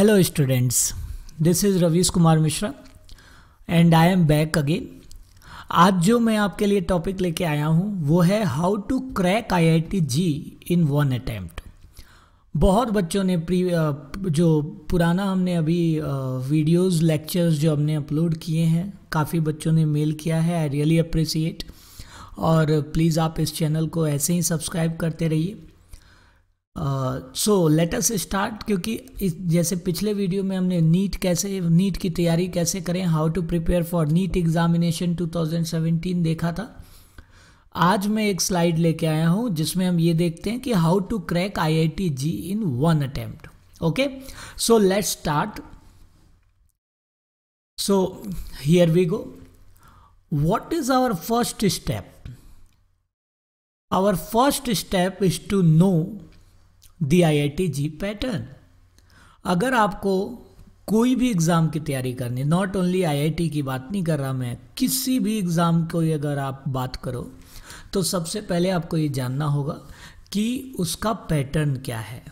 Hello students this is Ravish Kumar Mishra and I am back again आज जो मैं आपके लिए टॉपिक लेके आया हूँ वो है how to crack I I T JEE in one attempt बहुत बच्चों ने प्री uh, जो पुराना हमने अभी वीडियोस uh, लेक्चर्स जो हमने अपलोड किए हैं काफ़ी बच्चों ने मेल किया है आई रियली अप्रिसिएट और प्लीज़ आप इस चैनल को ऐसे ही सब्सक्राइब करते रहिए सो लेट अस स्टार्ट क्योंकि इस जैसे पिछले वीडियो में हमने नीट कैसे नीट की तैयारी कैसे करें how to prepare for NEET examination 2017 देखा था आज मैं एक स्लाइड लेके आया हूँ जिसमें हम ये देखते हैं कि how to crack IIT JEE in one attempt okay so let start so here we go what is our first step our first step is to know the I I T JEE pattern अगर आपको कोई भी exam की तैयारी करनी not only IIT की बात नहीं कर रहा मैं किसी भी एग्ज़ाम को अगर आप बात करो तो सबसे पहले आपको ये जानना होगा कि उसका पैटर्न क्या है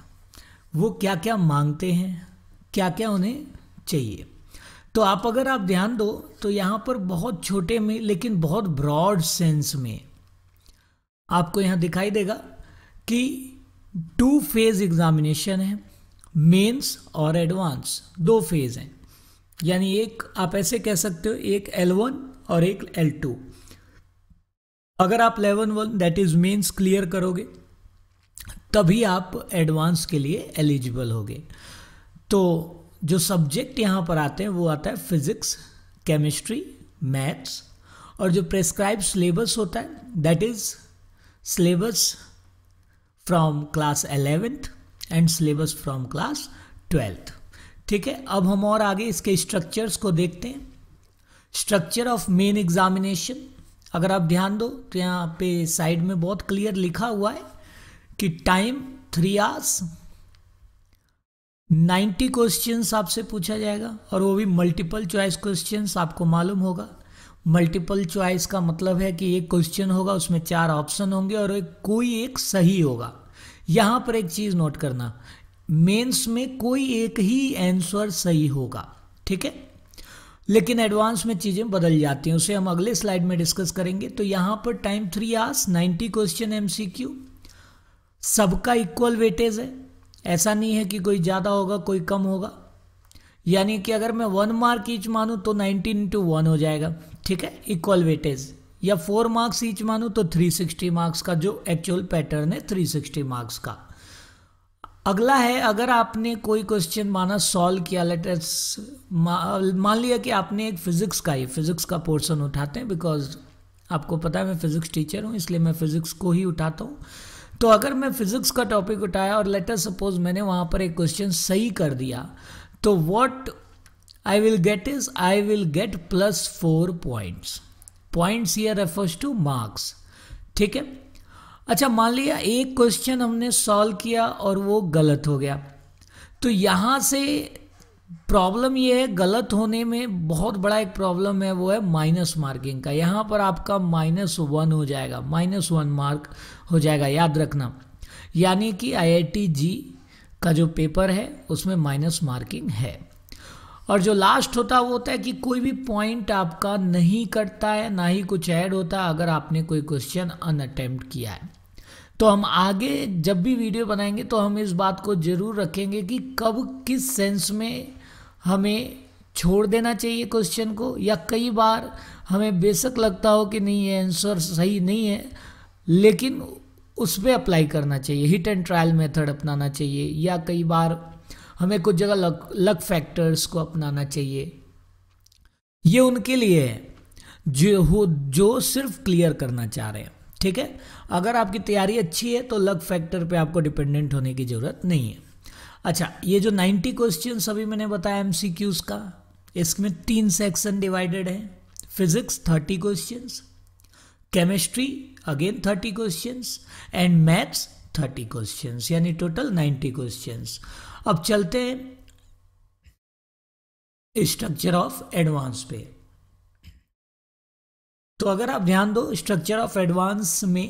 वो क्या क्या मांगते हैं क्या क्या उन्हें चाहिए तो आप अगर आप ध्यान दो तो यहाँ पर बहुत छोटे में लेकिन बहुत ब्रॉड सेंस में आपको यहाँ दिखाई देगा कि टू फेज़ एग्ज़ामिनेशन है मेंस और एडवांस दो फेज़ हैं यानी एक आप ऐसे कह सकते हो एक एल वन और एक एल टू अगर आप level one that is Mains clear करोगे तभी आप एडवांस के लिए एलिजिबल होगे तो जो सब्जेक्ट यहां पर आते हैं वो आता है फिज़िक्स केमिस्ट्री मैथ्स और जो प्रेस्क्राइब सिलेबस होता है that is syllabus from class eleventh and syllabus from class twelfth ठीक है अब हम और आगे इसके स्ट्रक्चर्स को देखते हैं स्ट्रक्चर ऑफ मेन एग्जामिनेशन अगर आप ध्यान दो तो यहाँ पे साइड में बहुत क्लियर लिखा हुआ है कि time three hours ninety question आपसे पूछा जाएगा और वो भी मल्टीपल चॉइस क्वेश्चन आपको मालूम होगा मल्टीपल चॉइस का मतलब है कि एक क्वेश्चन होगा उसमें चार ऑप्शन होंगे और एक कोई एक सही होगा यहाँ पर एक चीज़ नोट करना मेंस में कोई एक ही आंसर सही होगा ठीक है लेकिन एडवांस में चीज़ें बदल जाती हैं उसे हम अगले स्लाइड में डिस्कस करेंगे तो यहाँ पर time three hours ninety question um सबका इक्वल वेटेज है ऐसा नहीं है कि कोई ज़्यादा होगा कोई कम होगा यानी कि अगर मैं वन मार्क ईच मानूँ तो नाइनटीन इंटू वन हो जाएगा ठीक है इक्वल वेटेज या फोर मार्क्स ईच मानूँ तो थ्री सिक्सटी मार्क्स का जो एक्चुअल पैटर्न है थ्री सिक्सटी मार्क्स का अगला है अगर आपने कोई क्वेश्चन माना सॉल्व किया लेटर्स मान लिया कि आपने एक फिजिक्स का ही फिजिक्स का पोर्शन उठाते हैं बिकॉज आपको पता है मैं फिजिक्स टीचर हूँ इसलिए मैं फिजिक्स को ही उठाता हूँ तो अगर मैं फिजिक्स का टॉपिक उठाया और लेटर सपोज मैंने वहाँ पर एक क्वेश्चन सही कर दिया तो what I will get is I will get plus four points points ये रेफर्स टू मार्क्स ठीक है अच्छा मान लिया एक क्वेश्चन हमने सॉल्व किया और वो गलत हो गया तो यहां से प्रॉब्लम ये है गलत होने में बहुत बड़ा एक प्रॉब्लम है वो है माइनस मार्किंग का यहाँ पर आपका माइनस वन हो जाएगा माइनस वन मार्क हो जाएगा याद रखना यानी कि आई आई टी जी का जो पेपर है उसमें माइनस मार्किंग है और जो लास्ट होता है वो होता है कि कोई भी पॉइंट आपका नहीं कटता है ना ही कुछ ऐड होता है अगर आपने कोई क्वेश्चन अन अटेम्प्ट किया है तो हम आगे जब भी वीडियो बनाएंगे तो हम इस बात को ज़रूर रखेंगे कि कब किस सेंस में हमें छोड़ देना चाहिए क्वेश्चन को या कई बार हमें बेशक लगता हो कि नहीं ये आंसर सही नहीं है लेकिन उसमें अप्लाई करना चाहिए हिट एंड ट्रायल मेथड अपनाना चाहिए या कई बार हमें कुछ जगह लक लक फैक्टर्स को अपनाना चाहिए ये उनके लिए है जो हो जो सिर्फ क्लियर करना चाह रहे हैं ठीक है अगर आपकी तैयारी अच्छी है तो लक फैक्टर पे आपको डिपेंडेंट होने की ज़रूरत नहीं है अच्छा ये जो 90 क्वेश्चन अभी मैंने बताया एम का इसमें तीन सेक्शन डिवाइडेड है physics 30 question chemistry again thirty question and maths thirty question यानी टोटल नाइन्टी क्वेश्चन अब चलते हैं स्ट्रक्चर ऑफ एडवांस पे तो अगर आप ध्यान दो स्ट्रक्चर ऑफ एडवांस में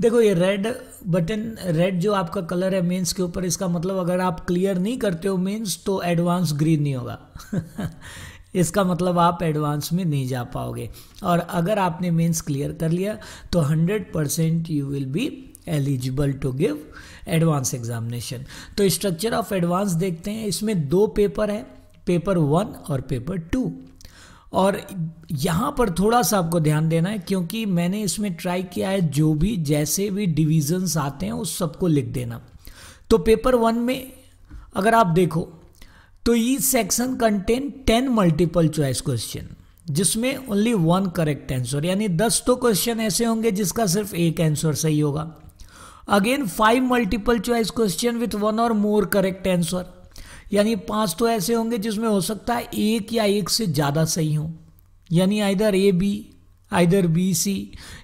देखो ये रेड बटन रेड जो आपका कलर है मेंस के ऊपर इसका मतलब अगर आप क्लियर नहीं करते हो मेंस तो एडवांस ग्रीन नहीं होगा इसका मतलब आप एडवांस में नहीं जा पाओगे और अगर आपने मेंस क्लियर कर लिया तो 100 percent you will be eligible to give advance examination तो स्ट्रक्चर ऑफ एडवांस देखते हैं इसमें दो पेपर है पेपर वन और पेपर टू और यहाँ पर थोड़ा सा आपको ध्यान देना है क्योंकि मैंने इसमें ट्राई किया है जो भी जैसे भी डिविजन्स आते हैं उस सबको लिख देना तो पेपर वन में अगर आप देखो तो ये section contain ten multiple choice question जिसमें ओनली वन करेक्ट आंसर यानी दस तो क्वेश्चन ऐसे होंगे जिसका सिर्फ एक आंसर सही होगा again five multiple choice question with one or more correct answer यानी पांच तो ऐसे होंगे जिसमें हो सकता है एक या एक से ज़्यादा सही हो यानी either A B either B C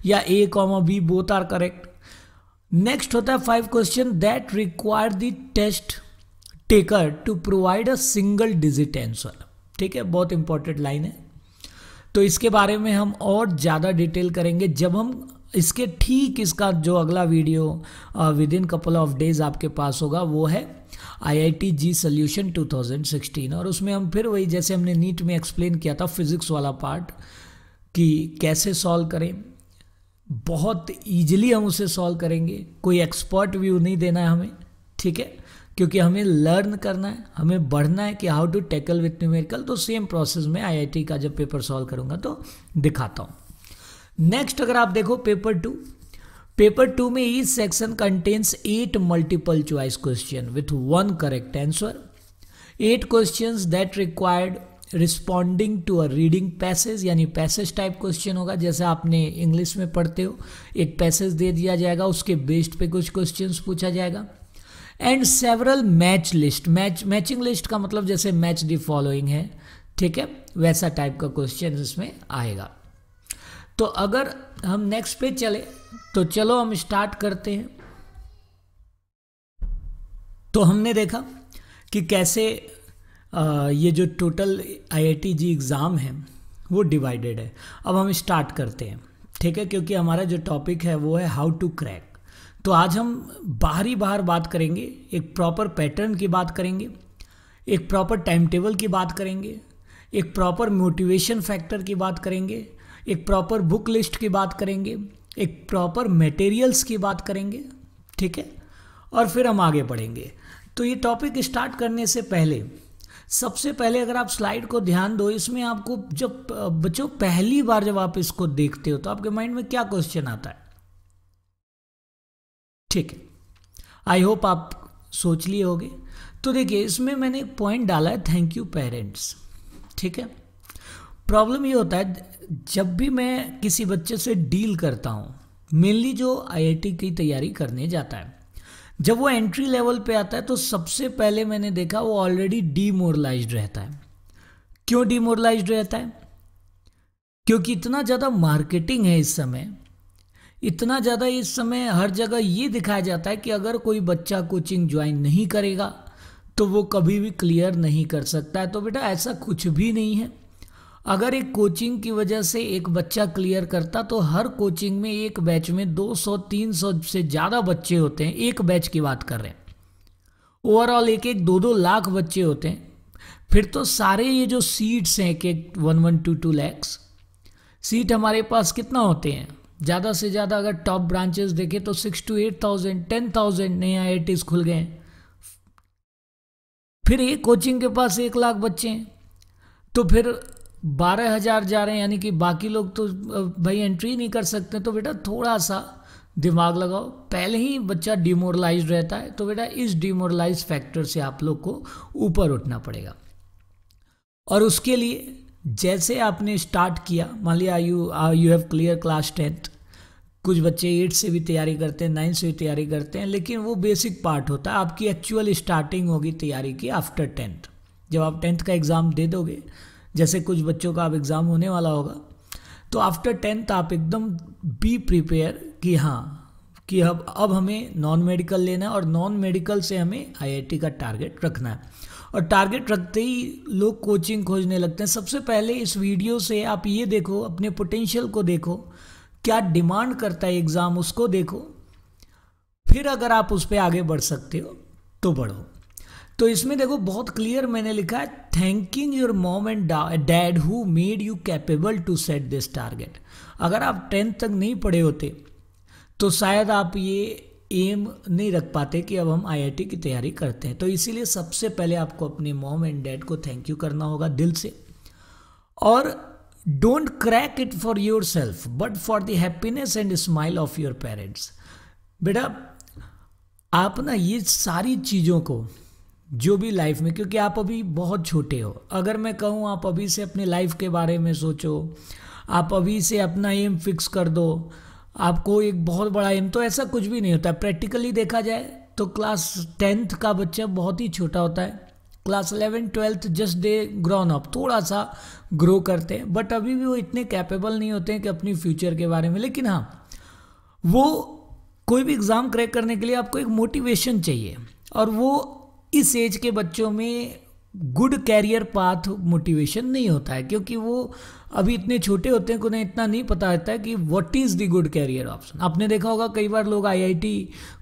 या A comma B both are correct next होता है five question that require the test taker to provide a single digit answer ठीक है बहुत इंपॉर्टेंट लाइन है तो इसके बारे में हम और ज़्यादा डिटेल करेंगे जब हम इसके ठीक इसका जो अगला video with in couple of days आपके पास होगा वो है I I T JEE solution two thousand sixteen और उसमें हम फिर वही जैसे हमने नीट में एक्सप्लेन किया था फिजिक्स वाला पार्ट कि कैसे सॉल्व करें बहुत ईजिली हम उसे सॉल्व करेंगे कोई एक्सपर्ट व्यू नहीं देना है हमें ठीक है क्योंकि हमें लर्न करना है हमें बढ़ना है कि how to tackle with numerical तो सेम प्रोसेस में आईआईटी का जब पेपर सॉल्व करूंगा तो दिखाता हूं नेक्स्ट अगर आप देखो पेपर टू पेपर टू में each section contains eight multiple choice question with one correct answer eight question that required responding to a reading passage यानी पैसेज टाइप क्वेश्चन होगा जैसे आपने इंग्लिश में पढ़ते हो एक पैसेज दे दिया जाएगा उसके बेस्ड पे कुछ क्वेश्चन पूछा जाएगा and several match list match matching list का मतलब जैसे मैच दी फॉलोइंग है ठीक है वैसा टाइप का क्वेश्चन इसमें आएगा तो अगर हम नेक्स्ट पे चले तो चलो हम स्टार्ट करते हैं तो हमने देखा कि कैसे आ, ये जो टोटल आईआईटी जी एग्ज़ाम है वो डिवाइडेड है अब हम स्टार्ट करते हैं ठीक है क्योंकि हमारा जो टॉपिक है वो है हाउ टू क्रैक तो आज हम बाहरी बाहर बात करेंगे एक प्रॉपर पैटर्न की बात करेंगे एक प्रॉपर टाइम टेबल की बात करेंगे एक प्रॉपर मोटिवेशन फैक्टर की बात करेंगे एक प्रॉपर बुक लिस्ट की बात करेंगे एक प्रॉपर मटेरियल्स की बात करेंगे ठीक है और फिर हम आगे बढ़ेंगे तो ये टॉपिक स्टार्ट करने से पहले सबसे पहले अगर आप स्लाइड को ध्यान दो इसमें आपको जब बच्चों पहली बार जब आप इसको देखते हो तो आपके माइंड में क्या क्वेश्चन आता है ठीक है आई होप आप सोच लिए होगे तो देखिए इसमें मैंने एक पॉइंट डाला है थैंक यू पेरेंट्स ठीक है प्रॉब्लम ये होता है जब भी मैं किसी बच्चे से डील करता हूँ मेनली जो आईआईटी की तैयारी करने जाता है जब वो एंट्री लेवल पे आता है तो सबसे पहले मैंने देखा वो ऑलरेडी डीमोरलाइज रहता है क्यों डीमोरलाइज रहता है क्योंकि इतना ज़्यादा मार्केटिंग है इस समय इतना ज़्यादा इस समय हर जगह ये दिखाया जाता है कि अगर कोई बच्चा कोचिंग ज्वाइन नहीं करेगा तो वो कभी भी क्लियर नहीं कर सकता है तो बेटा ऐसा कुछ भी नहीं है अगर एक कोचिंग की वजह से एक बच्चा क्लियर करता तो हर कोचिंग में एक बैच में 200-300 से ज़्यादा बच्चे होते हैं एक बैच की बात कर रहे हैं ओवरऑल एक एक दो दो लाख बच्चे होते हैं फिर तो सारे ये जो सीट्स हैं एक एक one one two two lakhs seat हमारे पास कितना होते हैं ज़्यादा से ज़्यादा अगर टॉप ब्रांचेस देखें तो six two eight thousand ten thousand नए आई आई खुल गए हैं फिर ये कोचिंग के पास एक लाख बच्चे हैं तो फिर बारह हज़ार जा रहे हैं यानी कि बाकी लोग तो भाई एंट्री नहीं कर सकते तो बेटा थोड़ा सा दिमाग लगाओ पहले ही बच्चा डिमोरलाइज रहता है तो बेटा इस डिमोरलाइज फैक्टर से आप लोग को ऊपर उठना पड़ेगा और उसके लिए जैसे आपने स्टार्ट किया मान लिया you you have clear class tenth कुछ बच्चे एट से भी तैयारी करते हैं नाइन्थ से भी तैयारी करते हैं लेकिन वो बेसिक पार्ट होता है आपकी एक्चुअल स्टार्टिंग होगी तैयारी की आफ्टर टेंथ जब आप टेंथ का एग्ज़ाम दे दोगे जैसे कुछ बच्चों का अब एग्ज़ाम होने वाला होगा तो आफ्टर टेंथ आप एकदम बी प्रिपेयर कि हाँ कि अब अब हमें नॉन मेडिकल लेना है और नॉन मेडिकल से हमें आईआईटी का टारगेट रखना है और टारगेट रखते ही लोग कोचिंग खोजने लगते हैं सबसे पहले इस वीडियो से आप ये देखो अपने पोटेंशियल को देखो क्या डिमांड करता है एग्ज़ाम उसको देखो फिर अगर आप उस पर आगे बढ़ सकते हो तो बढ़ो तो इसमें देखो बहुत क्लियर मैंने लिखा है thanking your mom and dad who made you capable to set this target अगर आप टेंथ तक नहीं पढ़े होते तो शायद आप ये एम नहीं रख पाते कि अब हम आईआईटी की तैयारी करते हैं तो इसीलिए सबसे पहले आपको अपने मॉम एंड डैड को थैंक यू करना होगा दिल से और crack it for yourself but for the happiness and smile of your parents बेटा आप ना ये सारी चीज़ों को जो भी लाइफ में क्योंकि आप अभी बहुत छोटे हो अगर मैं कहूँ आप अभी से अपनी लाइफ के बारे में सोचो आप अभी से अपना एम फिक्स कर दो आपको एक बहुत बड़ा एम तो ऐसा कुछ भी नहीं होता प्रैक्टिकली देखा जाए तो क्लास टेंथ का बच्चा बहुत ही छोटा होता है class eleven twelfth just they grown up थोड़ा सा ग्रो करते हैं बट अभी भी वो इतने कैपेबल नहीं होते हैं कि अपनी फ्यूचर के बारे में लेकिन हाँ वो कोई भी एग्ज़ाम क्रैक करने के लिए आपको एक मोटिवेशन चाहिए और वो इस एज के बच्चों में गुड कैरियर पाथ मोटिवेशन नहीं होता है क्योंकि वो अभी इतने छोटे होते हैं कि उन्हें इतना नहीं पता रहता है कि what is the good career option आपने देखा होगा कई बार लोग आईआईटी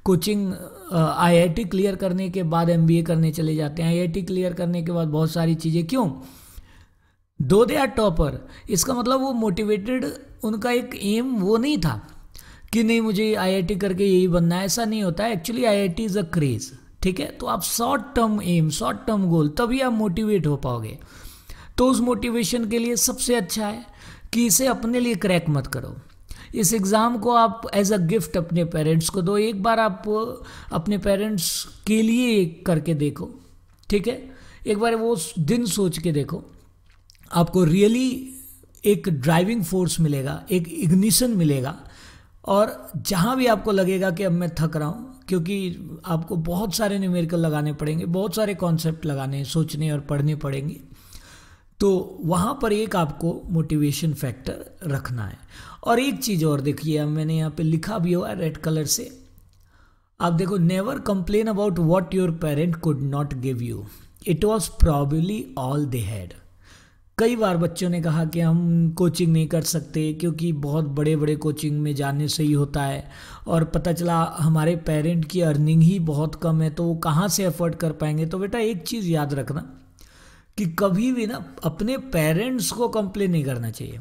कोचिंग आईआईटी क्लियर करने के बाद एमबीए करने चले जाते हैं आईआईटी क्लियर करने के बाद बहुत सारी चीज़ें क्यों दो दे आर टॉपर इसका मतलब वो मोटिवेटेड उनका एक एम वो नहीं था कि नहीं मुझे आईआईटी करके यही बनना है ऐसा नहीं होता है actually IIT is a craze ठीक है तो आप short term aim short term goal तभी आप मोटिवेट हो पाओगे तो उस मोटिवेशन के लिए सबसे अच्छा है कि इसे अपने लिए क्रैक मत करो इस एग्ज़ाम को आप एज अ गिफ्ट अपने पेरेंट्स को दो एक बार आप अपने पेरेंट्स के लिए करके देखो ठीक है एक बार वो दिन सोच के देखो आपको रियली एक ड्राइविंग फोर्स मिलेगा एक इग्निशन मिलेगा और जहाँ भी आपको लगेगा कि अब मैं थक रहा हूँ क्योंकि आपको बहुत सारे न्यूमेरिकल लगाने पड़ेंगे बहुत सारे कॉन्सेप्ट लगाने सोचने और पढ़ने पड़ेंगे तो वहाँ पर एक आपको मोटिवेशन फैक्टर रखना है और एक चीज़ और देखिए मैंने यहाँ पे लिखा भी हुआ है रेड कलर से आप देखो never complain about what your parent could not give you it was probably all they had कई बार बच्चों ने कहा कि हम कोचिंग नहीं कर सकते क्योंकि बहुत बड़े बड़े कोचिंग में जाने से ही होता है और पता चला हमारे पेरेंट की अर्निंग ही बहुत कम है तो वो कहाँ से अफोर्ड कर पाएंगे तो बेटा एक चीज़ याद रखना कि कभी भी ना अपने पेरेंट्स को कंप्लेन नहीं करना चाहिए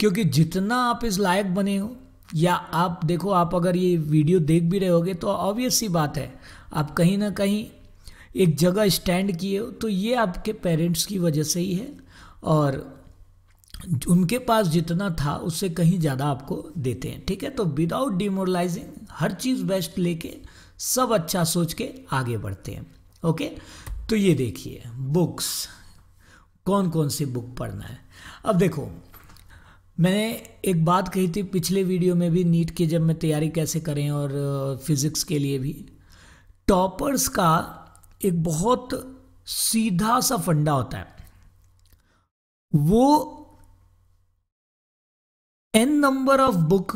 क्योंकि जितना आप इस लायक बने हो या आप देखो आप अगर ये वीडियो देख भी रहे होगे तो ऑब्वियस सी बात है आप कहीं ना कहीं एक जगह स्टैंड किए हो तो ये आपके पेरेंट्स की वजह से ही है और उनके पास जितना था उससे कहीं ज़्यादा आपको देते हैं ठीक है तो विदाउट डिमोरलाइजिंग हर चीज़ बेस्ट लेके सब अच्छा सोच के आगे बढ़ते हैं ओके तो ये देखिए बुक्स कौन कौन सी बुक पढ़ना है अब देखो मैंने एक बात कही थी पिछले वीडियो में भी नीट की जब मैं तैयारी कैसे करें और फिज़िक्स uh, के लिए भी टॉपर्स का एक बहुत सीधा सा फंडा होता है वो n number of book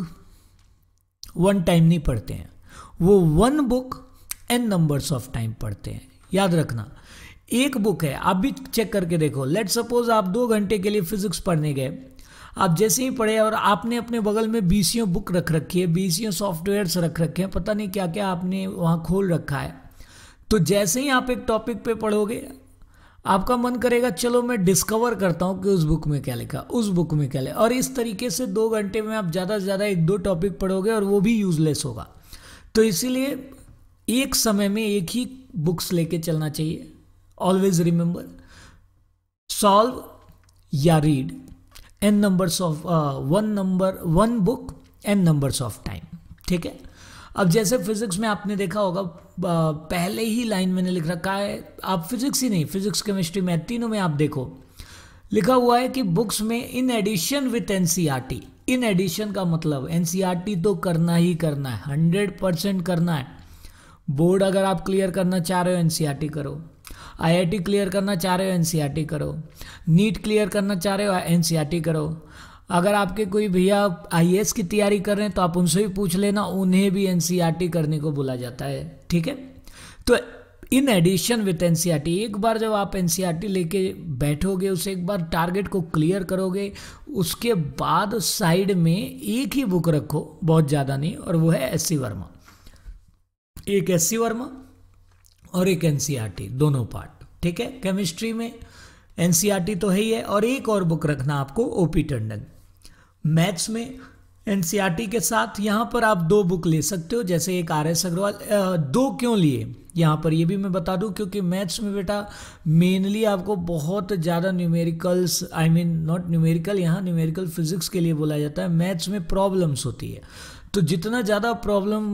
one time नहीं पढ़ते हैं वो one book n numbers of time पढ़ते हैं याद रखना एक बुक है आप भी चेक करके देखो लेट सपोज आप दो घंटे के लिए फिजिक्स पढ़ने गए आप जैसे ही पढ़े और आपने अपने बगल में बीसियों बुक रख रखी है बीसियों सॉफ्टवेयर्स रख रखे हैं पता नहीं क्या क्या आपने वहाँ खोल रखा है तो जैसे ही आप एक टॉपिक पे पढ़ोगे आपका मन करेगा चलो मैं डिस्कवर करता हूँ कि उस बुक में क्या लिखा उस बुक में क्या लिखा और इस तरीके से दो घंटे में आप ज़्यादा से ज़्यादा एक दो टॉपिक पढ़ोगे और वो भी यूजलेस होगा तो इसीलिए एक समय में एक ही बुक्स लेके चलना चाहिए ऑलवेज रिमेंबर सॉल्व या read n numbers of one number one book n numbers of time ठीक है अब जैसे फिज़िक्स में आपने देखा होगा पहले ही लाइन मैंने लिख रखा है आप फिज़िक्स ही नहीं फिज़िक्स केमिस्ट्री मैथ तीनों में आप देखो लिखा हुआ है कि बुक्स में in addition with n in addition का मतलब एन e तो करना ही करना है हंड्रेड परसेंट करना है बोर्ड अगर आप क्लियर करना चाह रहे हो एन e करो आईआईटी क्लियर करना चाह रहे हो एन e करो नीट क्लियर करना चाह रहे हो एन करो अगर आपके कोई भैया आई की तैयारी कर रहे हैं तो आप उनसे भी पूछ लेना उन्हें भी एन e करने को बोला जाता है ठीक है तो इन एडिशन विथ एन एक बार जब आप एन e लेके बैठोगे उसे एक बार टारगेट को क्लियर करोगे उसके बाद साइड में एक ही बुक रखो बहुत ज़्यादा नहीं और वो है एस वर्मा एक एस वर्मा और एक एन e दोनों पार्ट ठीक है केमिस्ट्री में एन तो है ही है और एक और बुक रखना आपको ओ पी टंडन मैथ्स में एन के साथ यहाँ पर आप दो बुक ले सकते हो जैसे एक आर एस अग्रवाल दो क्यों लिए यहाँ पर ये भी मैं बता दूँ क्योंकि मैथ्स में बेटा मेनली आपको बहुत ज़्यादा numericals I mean not numerical यहाँ न्यूमेरिकल फिजिक्स के लिए बोला जाता है मैथ्स में प्रॉब्लम्स होती है तो जितना ज़्यादा प्रॉब्लम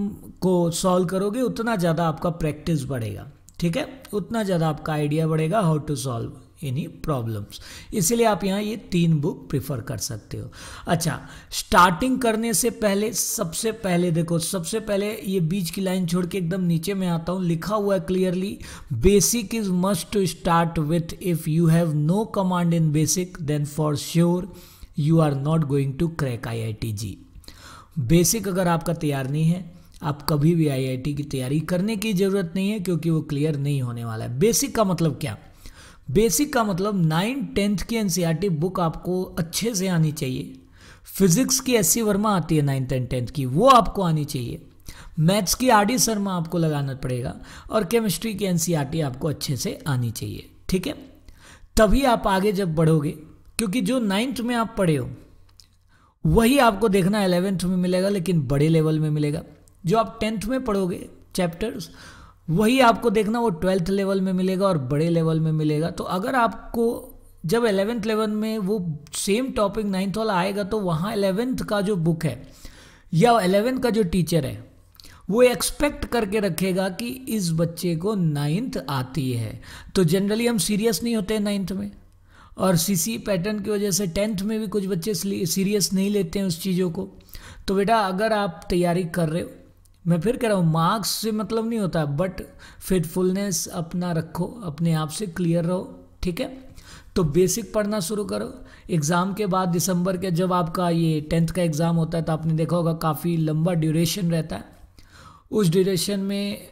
को सॉल्व करोगे उतना ज़्यादा आपका प्रैक्टिस बढ़ेगा ठीक है उतना ज़्यादा आपका आइडिया बढ़ेगा how to solve any problems इसलिए आप यहाँ ये तीन बुक प्रिफर कर सकते हो अच्छा स्टार्टिंग करने से पहले सबसे पहले देखो सबसे पहले ये बीच की लाइन छोड़ के एकदम नीचे में आता हूँ लिखा हुआ है clearly basic is must to start with if you have no command in basic then for sure you are not going to crack I I T JEE basic अगर आपका तैयार नहीं है आप कभी भी आईआईटी की तैयारी करने की ज़रूरत नहीं है क्योंकि वो क्लियर नहीं होने वाला है बेसिक का मतलब क्या बेसिक का मतलब नाइन टेंथ की एनसीईआरटी बुक e आपको अच्छे से आनी चाहिए फिजिक्स की एस सी वर्मा आती है नाइन्थ एंड टेंथ की वो आपको आनी चाहिए मैथ्स की आर डी शर्मा आपको लगाना पड़ेगा और केमिस्ट्री की एनसीईआरटी e आपको अच्छे से आनी चाहिए ठीक है तभी आप आगे जब बढ़ोगे क्योंकि जो नाइन्थ में आप पढ़े हो वही आपको देखना एलेवेंथ में मिलेगा लेकिन बड़े लेवल में मिलेगा जो आप टेंथ में पढ़ोगे चैप्टर्स वही आपको देखना वो ट्वेल्थ लेवल में मिलेगा और बड़े लेवल में मिलेगा तो अगर आपको जब एलेवेंथ लेवल में वो सेम टॉपिक नाइन्थ वाला आएगा तो वहाँ एलेवेंथ का जो बुक है या एलेवेंथ का जो टीचर है वो एक्सपेक्ट करके रखेगा कि इस बच्चे को नाइन्थ आती है तो जनरली हम सीरियस नहीं होते हैं नाइन्थ में और सीसी पैटर्न की वजह से टेंथ में भी कुछ बच्चे सीरियस नहीं लेते हैं उस चीज़ों को तो बेटा अगर आप तैयारी कर रहे हो मैं फिर कह रहा हूँ मार्क्स से मतलब नहीं होता बट फिटफुलनेस अपना रखो अपने आप से क्लियर रहो ठीक है तो बेसिक पढ़ना शुरू करो एग्ज़ाम के बाद दिसंबर के जब आपका ये टेंथ का एग्ज़ाम होता है तो आपने देखा होगा काफ़ी लंबा ड्यूरेशन रहता है उस ड्यूरेशन में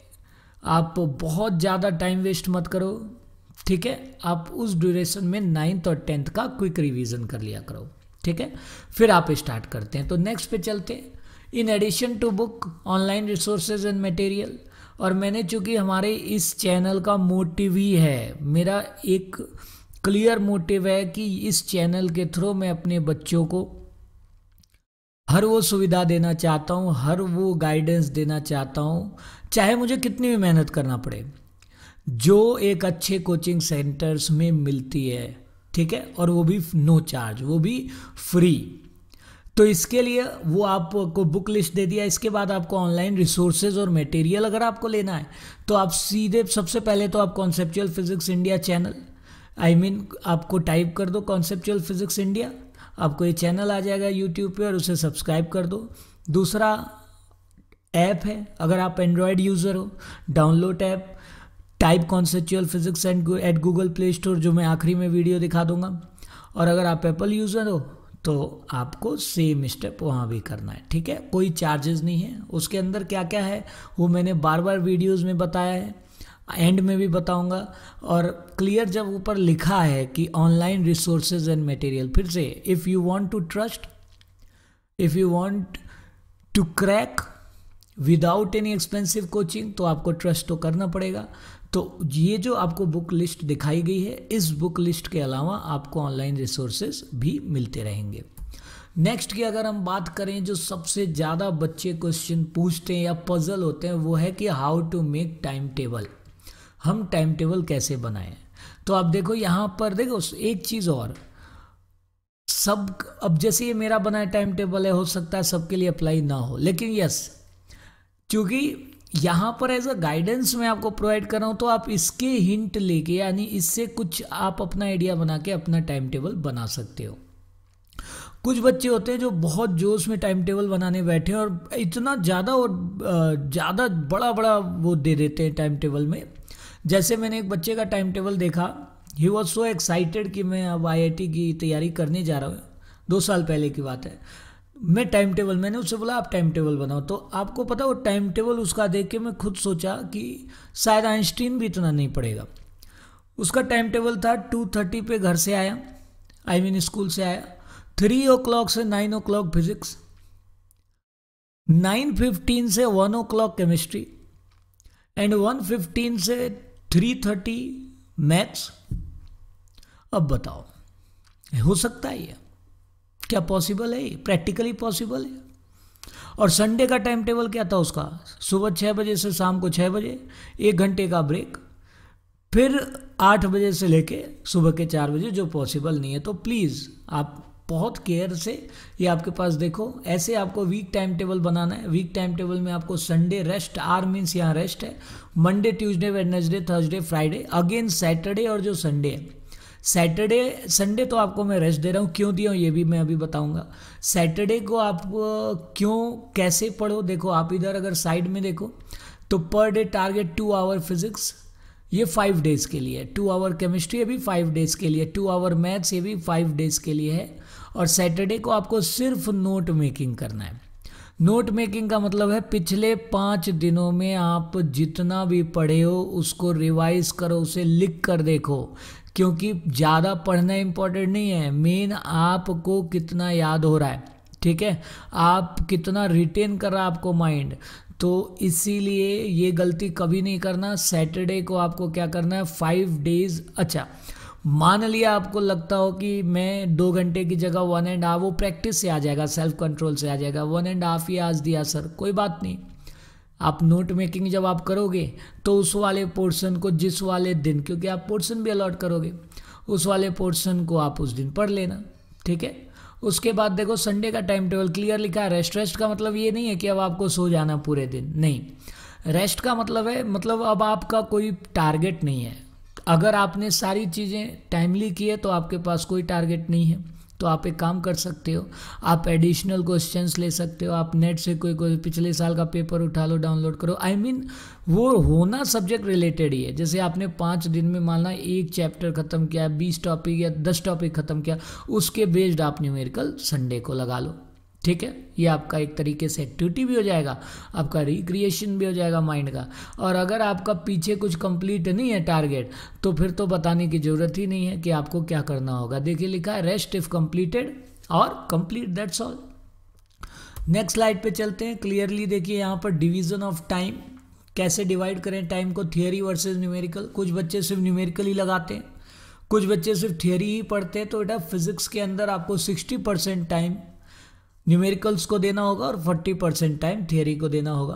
आप बहुत ज़्यादा टाइम वेस्ट मत करो ठीक है आप उस ड्यूरेशन में नाइन्थ और टेंथ का क्विक रिवीजन कर लिया करो ठीक है फिर आप स्टार्ट करते हैं तो नेक्स्ट पे चलते हैं in addition to book online resources and material और मैंने चूंकि हमारे इस चैनल का मोटिव ही है मेरा एक क्लियर मोटिव है कि इस चैनल के थ्रू मैं अपने बच्चों को हर वो सुविधा देना चाहता हूँ हर वो गाइडेंस देना चाहता हूँ चाहे मुझे कितनी भी मेहनत करना पड़े जो एक अच्छे कोचिंग सेंटर्स में मिलती है ठीक है और वो भी नो चार्ज वो भी फ्री तो इसके लिए वो आपको बुक लिस्ट दे दिया इसके बाद आपको ऑनलाइन रिसोर्सेज और मटेरियल अगर आपको लेना है तो आप सीधे सबसे पहले तो आप conceptual physics India channel I I mean mean, आपको टाइप कर दो कॉन्सेप्चुअल फिजिक्स इंडिया आपको ये चैनल आ जाएगा यूट्यूब पे और उसे सब्सक्राइब कर दो दूसरा ऐप है अगर आप एंड्रॉयड यूज़र हो download app type conceptual physics and at Google Play Store जो मैं आखिरी में वीडियो दिखा दूंगा और अगर आप एप्पल यूज़र हो तो आपको सेम स्टेप वहाँ भी करना है ठीक है कोई चार्जेस नहीं है उसके अंदर क्या क्या है वो मैंने बार बार वीडियोस में बताया है एंड में भी बताऊंगा और क्लियर जब ऊपर लिखा है कि ऑनलाइन रिसोर्सेज एंड मटेरियल फिर से if you want to trust if you want to crack without any expensive coaching तो आपको ट्रस्ट तो करना पड़ेगा तो ये जो आपको बुक लिस्ट दिखाई गई है इस बुक लिस्ट के अलावा आपको ऑनलाइन रिसोर्सेज भी मिलते रहेंगे नेक्स्ट की अगर हम बात करें जो सबसे ज़्यादा बच्चे क्वेश्चन पूछते हैं या पजल होते हैं वो है कि how to make time table हम टाइम टेबल कैसे बनाएं तो आप देखो यहाँ पर देखो एक चीज़ और सब अब जैसे ये मेरा बनाया टाइम टेबल है हो सकता है सबके लिए अप्लाई ना हो लेकिन यस क्योंकि यहाँ पर एज अ गाइडेंस मैं आपको प्रोवाइड कर रहा हूँ तो आप इसके हिंट लेके यानी इससे कुछ आप अपना आइडिया बना के अपना टाइम टेबल बना सकते हो कुछ बच्चे होते हैं जो बहुत जोश में टाइम टेबल बनाने बैठे हैं और इतना ज़्यादा और ज़्यादा बड़ा बड़ा वो दे देते हैं टाइम टेबल में जैसे मैंने एक बच्चे का टाइम टेबल देखा ही वॉज सो एक्साइटेड कि मैं अब आई की तैयारी करने जा रहा हूँ दो साल पहले की बात है मैं टाइम टेबल मैंने उससे बोला आप टाइम टेबल बनाओ तो आपको पता वो टाइम टेबल उसका देख के मैं खुद सोचा कि शायद आइंस्टीन भी इतना नहीं पड़ेगा उसका टाइम टेबल था टू थर्टी पे घर से आया आई मीन स्कूल से आया थ्री ओ क्लॉक से nine o'clock physics nine fifteen से one o'clock chemistry and one fifteen से थ्री थर्टी मैथ्स अब बताओ हो सकता है ये क्या पॉसिबल है प्रैक्टिकली पॉसिबल है और संडे का टाइम टेबल क्या था उसका सुबह छः बजे से शाम को छः बजे एक घंटे का ब्रेक फिर आठ बजे से लेके सुबह के चार बजे जो पॉसिबल नहीं है तो प्लीज़ आप बहुत केयर से ये आपके पास देखो ऐसे आपको वीक टाइम टेबल बनाना है वीक टाइम टेबल में आपको संडे रेस्ट आर मीन्स यहाँ रेस्ट है Monday Tuesday Wednesday Thursday Friday again Saturday और जो संडे है सैटरडे संडे तो आपको मैं रेस्ट दे रहा हूँ क्यों दिया हूँ ये भी मैं अभी बताऊँगा सैटरडे को आप क्यों कैसे पढ़ो देखो आप इधर अगर साइड में देखो तो per day target two hour physics ये फाइव डेज़ के लिए टू आवर केमिस्ट्री ये भी फाइव डेज़ के लिए टू आवर मैथ्स ये भी फाइव डेज़ के लिए है और सैटरडे को आपको सिर्फ नोट मेकिंग करना है नोट मेकिंग का मतलब है पिछले पाँच दिनों में आप जितना भी पढ़े हो उसको रिवाइज करो उसे लिख कर देखो क्योंकि ज़्यादा पढ़ना इम्पोर्टेंट नहीं है मेन आपको कितना याद हो रहा है ठीक है आप कितना रिटेन कर रहा है आपको माइंड तो इसीलिए ये गलती कभी नहीं करना सैटरडे को आपको क्या करना है फाइव डेज अच्छा मान लिया आपको लगता हो कि मैं दो घंटे की जगह वन एंड हाफ वो प्रैक्टिस से आ जाएगा सेल्फ कंट्रोल से आ जाएगा वन एंड हाफ ही आज दिया सर कोई बात नहीं आप नोट मेकिंग जब आप करोगे तो उस वाले पोर्शन को जिस वाले दिन क्योंकि आप पोर्शन भी अलॉट करोगे उस वाले पोर्शन को आप उस दिन पढ़ लेना ठीक है उसके बाद देखो संडे का टाइम टेबल क्लियर लिखा है रेस्ट रेस्ट का मतलब ये नहीं है कि अब आपको सो जाना पूरे दिन नहीं रेस्ट का मतलब है मतलब अब आपका कोई टारगेट नहीं है अगर आपने सारी चीज़ें टाइमली की है तो आपके पास कोई टारगेट नहीं है तो आप एक काम कर सकते हो आप एडिशनल क्वेश्चंस ले सकते हो आप नेट से कोई कोई पिछले साल का पेपर उठा लो डाउनलोड करो आई I मीन mean, वो होना सब्जेक्ट रिलेटेड ही है जैसे आपने पाँच दिन में माना एक चैप्टर ख़त्म किया बीस टॉपिक या दस टॉपिक ख़त्म किया उसके बेस्ड आप न्यूमेरिकल संडे को लगा लो ठीक है ये आपका एक तरीके से एक्टिविटी भी हो जाएगा आपका रिक्रिएशन भी हो जाएगा माइंड का और अगर आपका पीछे कुछ कंप्लीट नहीं है टारगेट तो फिर तो बताने की ज़रूरत ही नहीं है कि आपको क्या करना होगा देखिए लिखा है रेस्ट इफ़ कंप्लीटेड और complete that's all next slide पे चलते हैं क्लियरली देखिए यहाँ पर डिवीजन ऑफ टाइम कैसे डिवाइड करें टाइम को थियोरी वर्सेज न्यूमेरिकल कुछ बच्चे सिर्फ न्यूमेरिकल ही लगाते हैं कुछ बच्चे सिर्फ थियोरी ही पढ़ते हैं तो बेटा फिजिक्स के अंदर आपको सिक्सटी परसेंट टाइम न्यूमेरिकल्स को देना होगा और फोर्टी परसेंट टाइम थियोरी को देना होगा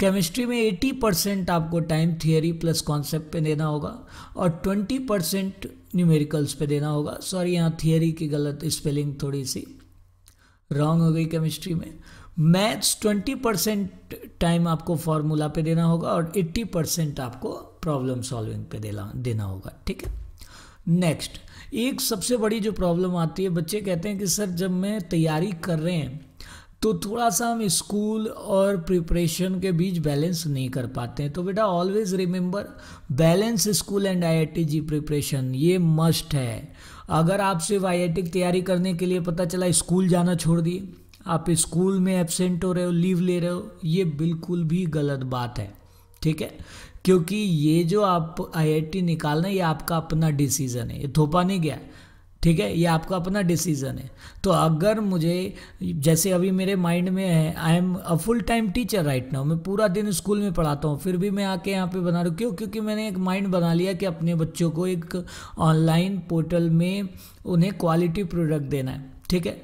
केमिस्ट्री में एटी परसेंट आपको टाइम थियोरी प्लस कॉन्सेप्ट पे देना होगा और ट्वेंटी परसेंट न्यूमेरिकल्स पे देना होगा सॉरी यहाँ थियोरी की गलत स्पेलिंग थोड़ी सी रॉन्ग हो गई केमिस्ट्री में मैथ्स ट्वेंटी परसेंट टाइम आपको फॉर्मूला पे देना होगा और एट्टी परसेंट आपको प्रॉब्लम सॉल्विंग पे देना देना होगा ठीक है नेक्स्ट एक सबसे बड़ी जो प्रॉब्लम आती है बच्चे कहते हैं कि सर जब मैं तैयारी कर रहे हैं तो थोड़ा सा हम स्कूल और प्रिपरेशन के बीच बैलेंस नहीं कर पाते हैं तो बेटा always remember balance school and IIT JEE preparation ये मस्ट है अगर आप सिर्फ आईआईटी की तैयारी करने के लिए पता चला स्कूल जाना छोड़ दिए आप स्कूल में एबसेंट हो रहे हो लीव ले रहे हो ये बिल्कुल भी गलत बात है ठीक है क्योंकि ये जो आप आईआईटी निकालना ये आपका अपना डिसीज़न है ये थोपा नहीं गया ठीक है ये आपका अपना डिसीज़न है तो अगर मुझे जैसे अभी मेरे माइंड में है I am a full time teacher right now मैं पूरा दिन स्कूल में पढ़ाता हूँ फिर भी मैं आके यहाँ पे बना रहा हूँ क्यों क्योंकि मैंने एक माइंड बना लिया कि अपने बच्चों को एक ऑनलाइन पोर्टल में उन्हें क्वालिटी प्रोडक्ट देना है ठीक है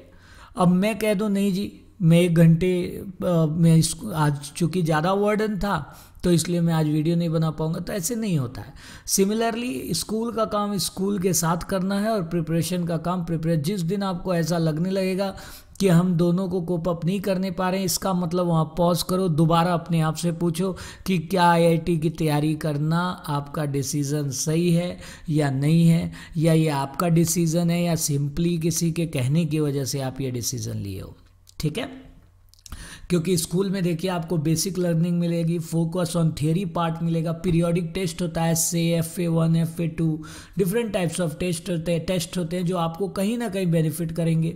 अब मैं कह दूँ नहीं जी मैं एक घंटे में इसको आज चूँकि ज़्यादा वर्डन था तो इसलिए मैं आज वीडियो नहीं बना पाऊँगा तो ऐसे नहीं होता है सिमिलरली स्कूल का काम स्कूल के साथ करना है और प्रिपरेशन का काम प्रिपरे जिस दिन आपको ऐसा लगने लगेगा कि हम दोनों को कोप अप नहीं करने पा रहे हैं इसका मतलब वहाँ पॉज करो दोबारा अपने आप से पूछो कि क्या आईआईटी की तैयारी करना आपका डिसीज़न सही है या नहीं है या ये आपका डिसीज़न है या सिंपली किसी के कहने की वजह से आप ये डिसीज़न लिए हो ठीक है क्योंकि स्कूल में देखिए आपको बेसिक लर्निंग मिलेगी फोकस ऑन थियोरी पार्ट मिलेगा पीरियोडिक टेस्ट होता है से F A one F A two different types of test होते हैं टेस्ट होते हैं जो आपको कहीं ना कहीं बेनिफिट करेंगे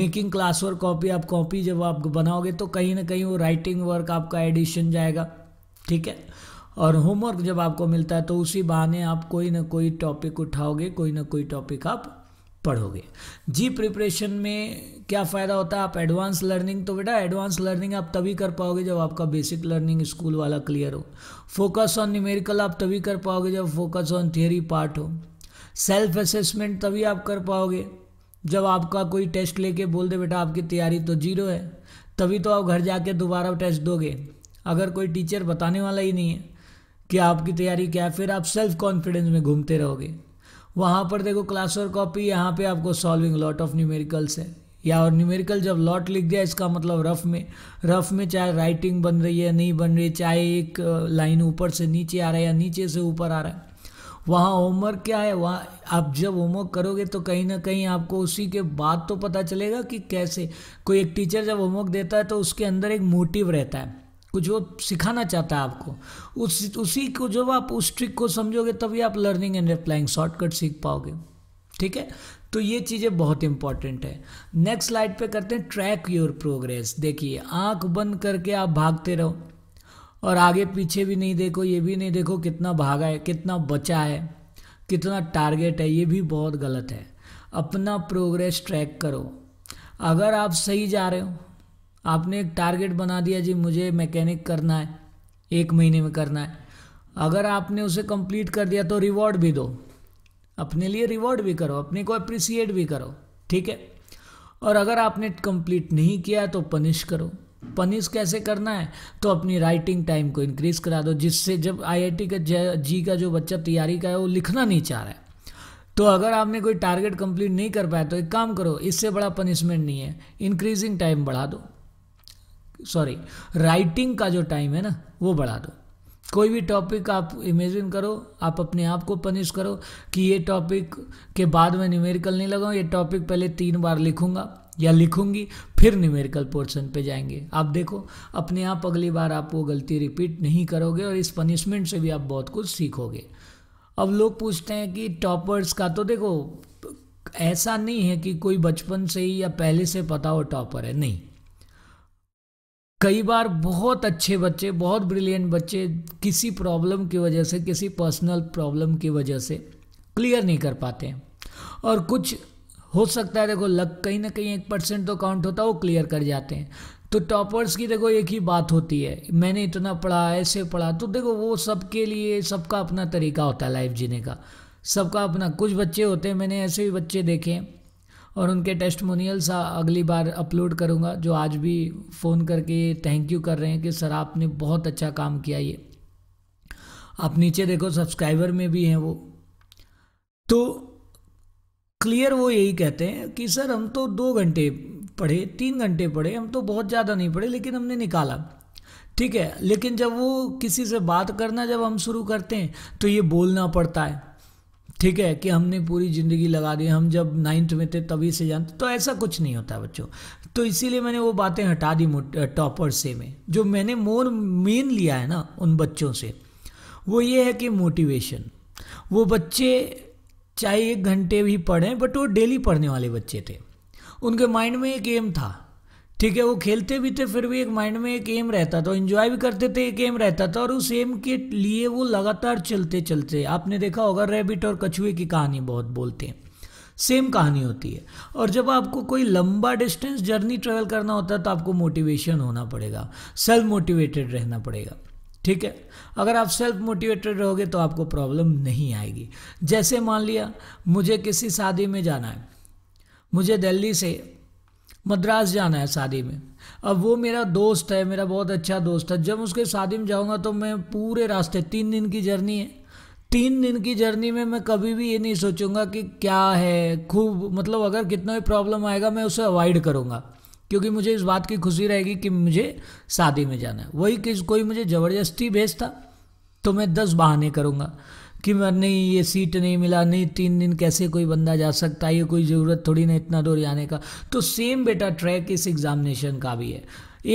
मेकिंग क्लास वर्क कॉपी आप कॉपी जब आप बनाओगे तो कहीं ना कहीं वो राइटिंग वर्क आपका एडिशन जाएगा ठीक है और होमवर्क जब आपको मिलता है तो उसी बहाने आप कोई ना कोई टॉपिक उठाओगे कोई ना कोई टॉपिक आप पढ़ोगे जी प्रिपरेशन में क्या फ़ायदा होता है आप एडवांस लर्निंग तो बेटा एडवांस लर्निंग आप तभी कर पाओगे जब आपका बेसिक लर्निंग स्कूल वाला क्लियर हो फोकस ऑन न्यूमेरिकल आप तभी कर पाओगे जब फोकस ऑन थियरी पार्ट हो सेल्फ असेसमेंट तभी आप कर पाओगे जब आपका कोई टेस्ट लेके बोल दे बेटा आपकी तैयारी तो जीरो है तभी तो आप घर जाके दोबारा टेस्ट दोगे अगर कोई टीचर बताने वाला ही नहीं है कि आपकी तैयारी क्या है फिर आप सेल्फ कॉन्फिडेंस में घूमते रहोगे वहाँ पर देखो क्लास और कॉपी यहाँ पे आपको सॉल्विंग लॉट ऑफ न्यूमेरिकल्स है या और न्यूमेरिकल जब लॉट लिख दिया इसका मतलब रफ में रफ में चाहे राइटिंग बन रही है नहीं बन रही चाहे एक लाइन ऊपर से नीचे आ रहा है या नीचे से ऊपर आ रहा है वहाँ होमवर्क क्या है वहाँ आप जब होमवर्क करोगे तो कहीं ना कहीं आपको उसी के बाद तो पता चलेगा कि कैसे कोई एक टीचर जब होमवर्क देता है तो उसके अंदर एक मोटिव रहता है को जो सिखाना चाहता है आपको उस उसी को जब आप उस ट्रिक को समझोगे तभी आप लर्निंग एंड अप्लाइंग शॉर्टकट सीख पाओगे ठीक है तो ये चीज़ें बहुत इंपॉर्टेंट है नेक्स्ट स्लाइड पे करते हैं ट्रैक योर प्रोग्रेस देखिए आंख बंद करके आप भागते रहो और आगे पीछे भी नहीं देखो ये भी नहीं देखो कितना भागा है कितना बचा है कितना टारगेट है ये भी बहुत गलत है अपना प्रोग्रेस ट्रैक करो अगर आप सही जा रहे हो आपने एक टारगेट बना दिया जी मुझे मैकेनिक करना है एक महीने में करना है अगर आपने उसे कंप्लीट कर दिया तो रिवॉर्ड भी दो अपने लिए रिवॉर्ड भी करो अपने को अप्रिसिएट भी करो ठीक है और अगर आपने कंप्लीट नहीं किया तो पनिश करो पनिश कैसे करना है तो अपनी राइटिंग टाइम को इंक्रीज़ करा दो जिससे जब आईआईटी का जी का जो बच्चा तैयारी का है वो लिखना नहीं चाह रहा है तो अगर आपने कोई टारगेट कंप्लीट नहीं कर पाया तो एक काम करो इससे बड़ा पनिशमेंट नहीं है इंक्रीजिंग टाइम बढ़ा दो सॉरी राइटिंग का जो टाइम है ना वो बढ़ा दो कोई भी टॉपिक आप इमेजिन करो आप अपने आप को पनिश करो कि ये टॉपिक के बाद मैं न्यूमेरिकल नहीं लगाऊँ ये टॉपिक पहले तीन बार लिखूँगा या लिखूंगी फिर न्यूमेरिकल पोर्शन पे जाएंगे आप देखो अपने आप अगली बार आप वो गलती रिपीट नहीं करोगे और इस पनिशमेंट से भी आप बहुत कुछ सीखोगे अब लोग पूछते हैं कि टॉपर्स का तो देखो ऐसा नहीं है कि कोई बचपन से ही या पहले से पता हो टॉपर है नहीं कई बार बहुत अच्छे बच्चे बहुत ब्रिलियंट बच्चे किसी प्रॉब्लम की वजह से किसी पर्सनल प्रॉब्लम की वजह से क्लियर नहीं कर पाते हैं और कुछ हो सकता है देखो लग कहीं ना कहीं एक परसेंट तो काउंट होता है वो क्लियर कर जाते हैं तो टॉपर्स की देखो एक ही बात होती है मैंने इतना पढ़ा ऐसे पढ़ा तो देखो वो सबके लिए सबका अपना तरीका होता है लाइफ जीने का सबका अपना कुछ बच्चे होते हैं मैंने ऐसे भी बच्चे देखे हैं और उनके टेस्ट मोनियल्स अगली बार अपलोड करूँगा जो आज भी फ़ोन करके थैंक यू कर रहे हैं कि सर आपने बहुत अच्छा काम किया ये आप नीचे देखो सब्सक्राइबर में भी हैं वो तो क्लियर वो यही कहते हैं कि सर हम तो दो घंटे पढ़े तीन घंटे पढ़े हम तो बहुत ज़्यादा नहीं पढ़े लेकिन हमने निकाला ठीक है लेकिन जब वो किसी से बात करना जब हम शुरू करते हैं तो ये बोलना पड़ता है ठीक है कि हमने पूरी ज़िंदगी लगा दी हम जब नाइन्थ में थे तभी से जानते तो ऐसा कुछ नहीं होता बच्चों तो इसीलिए मैंने वो बातें हटा दी टॉपर से में जो मैंने मोर मेन लिया है ना उन बच्चों से वो ये है कि मोटिवेशन वो बच्चे चाहे एक घंटे भी पढ़ें बट वो डेली पढ़ने वाले बच्चे थे उनके माइंड में एक एम था ठीक है वो खेलते भी थे फिर भी एक माइंड में एक एम रहता था इन्जॉय भी करते थे एक एम रहता था और उस एम के लिए वो लगातार चलते चलते आपने देखा होगा रैबिट और कछुए की कहानी बहुत बोलते हैं सेम कहानी होती है और जब आपको कोई लंबा डिस्टेंस जर्नी ट्रेवल करना होता है तो आपको मोटिवेशन होना पड़ेगा सेल्फ मोटिवेटेड रहना पड़ेगा ठीक है अगर आप सेल्फ मोटिवेटेड रहोगे तो आपको प्रॉब्लम नहीं आएगी जैसे मान लिया मुझे किसी शादी में जाना है मुझे दिल्ली से मद्रास जाना है शादी में अब वो मेरा दोस्त है मेरा बहुत अच्छा दोस्त है जब उसके शादी में जाऊँगा तो मैं पूरे रास्ते तीन दिन की जर्नी है तीन दिन की जर्नी में मैं कभी भी ये नहीं सोचूंगा कि क्या है खूब मतलब अगर कितना भी प्रॉब्लम आएगा मैं उसे अवॉइड करूँगा क्योंकि मुझे इस बात की खुशी रहेगी कि मुझे शादी में जाना है वही किस कोई मुझे ज़बरदस्ती भेजता तो मैं दस बहाने करूँगा कि मैं नहीं ये सीट नहीं मिला नहीं तीन दिन कैसे कोई बंदा जा सकता है ये कोई ज़रूरत थोड़ी ना इतना दूर जाने का तो सेम बेटा ट्रैक इस एग्ज़ामिनेशन का भी है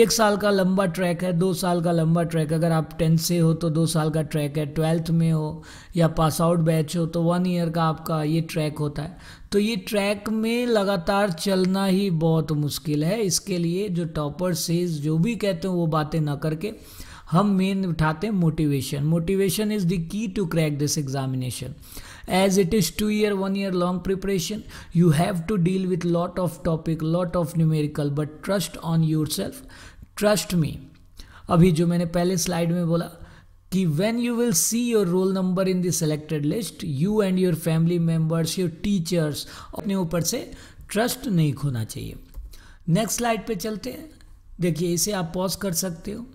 एक साल का लंबा ट्रैक है दो साल का लंबा ट्रैक अगर आप टेंथ से हो तो दो साल का ट्रैक है ट्वेल्थ में हो या पास आउट बैच हो तो वन ईयर का आपका ये ट्रैक होता है तो ये ट्रैक में लगातार चलना ही बहुत मुश्किल है इसके लिए जो टॉपर सेज जो भी कहते हो वो बातें ना करके हम मेन उठाते हैं motivation motivation is the key to crack this examination as it is two year one year long preparation you have to deal with lot of topic lot of numerical but trust on yourself trust me अभी जो मैंने पहले slide में बोला कि when you will see your roll number in the selected list you and your family members your teachers अपने ऊपर से ट्रस्ट नहीं खोना चाहिए नेक्स्ट स्लाइड पे चलते हैं देखिए इसे आप पॉज कर सकते हो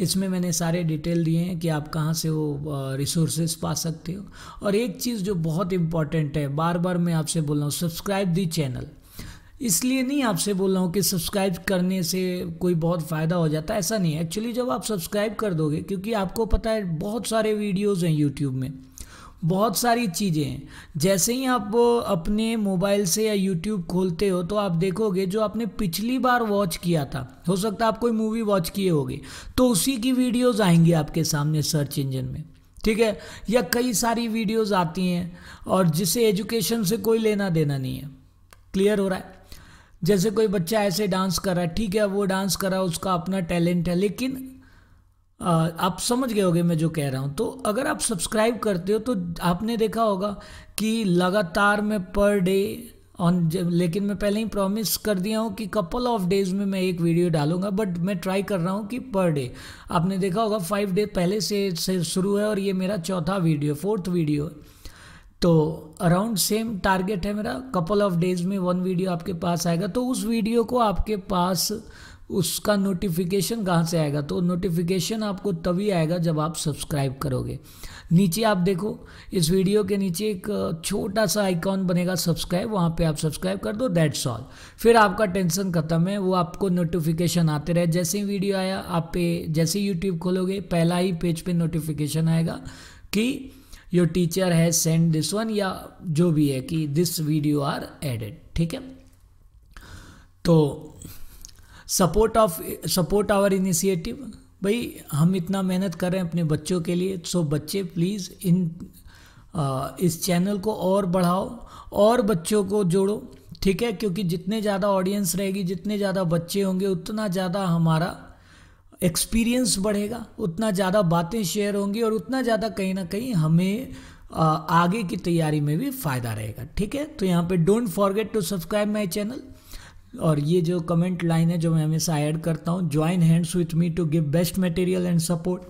इसमें मैंने सारे डिटेल दिए हैं कि आप कहाँ से वो रिसोर्सेज पा सकते हो और एक चीज़ जो बहुत इम्पॉर्टेंट है बार बार मैं आपसे बोल रहा हूँ सब्सक्राइब दी चैनल इसलिए नहीं आपसे बोल रहा हूँ कि सब्सक्राइब करने से कोई बहुत फ़ायदा हो जाता है ऐसा नहीं है एक्चुअली जब आप सब्सक्राइब कर दोगे क्योंकि आपको पता है बहुत सारे वीडियोज़ हैं यूट्यूब में बहुत सारी चीज़ें हैं जैसे ही आप अपने मोबाइल से या यूट्यूब खोलते हो तो आप देखोगे जो आपने पिछली बार वॉच किया था हो सकता है आप कोई मूवी वॉच किए होगे तो उसी की वीडियोज़ आएंगी आपके सामने सर्च इंजन में ठीक है या कई सारी वीडियोज़ आती हैं और जिसे एजुकेशन से कोई लेना देना नहीं है क्लियर हो रहा है जैसे कोई बच्चा ऐसे डांस कर रहा है ठीक है वो डांस कर रहा है उसका अपना टैलेंट है लेकिन आप समझ गए होगे मैं जो कह रहा हूँ तो अगर आप सब्सक्राइब करते हो तो आपने देखा होगा कि लगातार मैं पर डे ऑन लेकिन मैं पहले ही प्रॉमिस कर दिया हूँ कि कपल ऑफ डेज में मैं एक वीडियो डालूंगा बट मैं ट्राई कर रहा हूँ कि पर डे आपने देखा होगा फाइव डे पहले से, से शुरू है और ये मेरा चौथा वीडियो फोर्थ वीडियो है तो अराउंड सेम टारगेट है मेरा कपल ऑफ डेज में वन वीडियो आपके पास आएगा तो उस वीडियो को आपके पास उसका नोटिफिकेशन कहाँ से आएगा तो नोटिफिकेशन आपको तभी आएगा जब आप सब्सक्राइब करोगे नीचे आप देखो इस वीडियो के नीचे एक छोटा सा आइकॉन बनेगा सब्सक्राइब वहाँ पे आप सब्सक्राइब कर दो दैट्स ऑल फिर आपका टेंशन खत्म है वो आपको नोटिफिकेशन आते रहे जैसे ही वीडियो आया आप पे जैसे ही यूट्यूब खोलोगे पहला ही पेज पे नोटिफिकेशन आएगा कि योर टीचर है सेंड दिस वन या जो भी है कि दिस वीडियो आर एडेड ठीक है तो support of support our initiative भाई हम इतना मेहनत कर रहे हैं अपने बच्चों के लिए सो बच्चे प्लीज़ इन आ, इस चैनल को और बढ़ाओ और बच्चों को जोड़ो ठीक है क्योंकि जितने ज़्यादा ऑडियंस रहेगी जितने ज़्यादा बच्चे होंगे उतना ज़्यादा हमारा एक्सपीरियंस बढ़ेगा उतना ज़्यादा बातें शेयर होंगी और उतना ज़्यादा कहीं ना कहीं हमें आगे की तैयारी में भी फ़ायदा रहेगा ठीक है तो यहाँ पे don't forget to subscribe my channel और ये जो कमेंट लाइन है जो मैं हमेशा ऐड करता हूँ join hands with me to give best material and support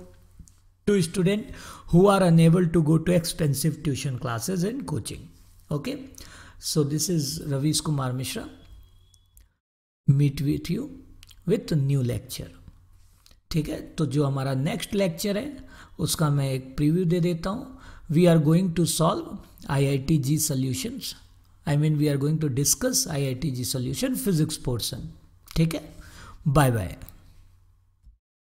to student who are unable to go to expensive tuition classes and coaching okay so this is Ravish Kumar Mishra meet with you with new lecture ठीक है तो जो हमारा next lecture है उसका मैं एक preview दे देता हूँ we are going to solve I I T JEE solutions I mean we are going to discuss IITG solution physics portion. Take care. Bye bye.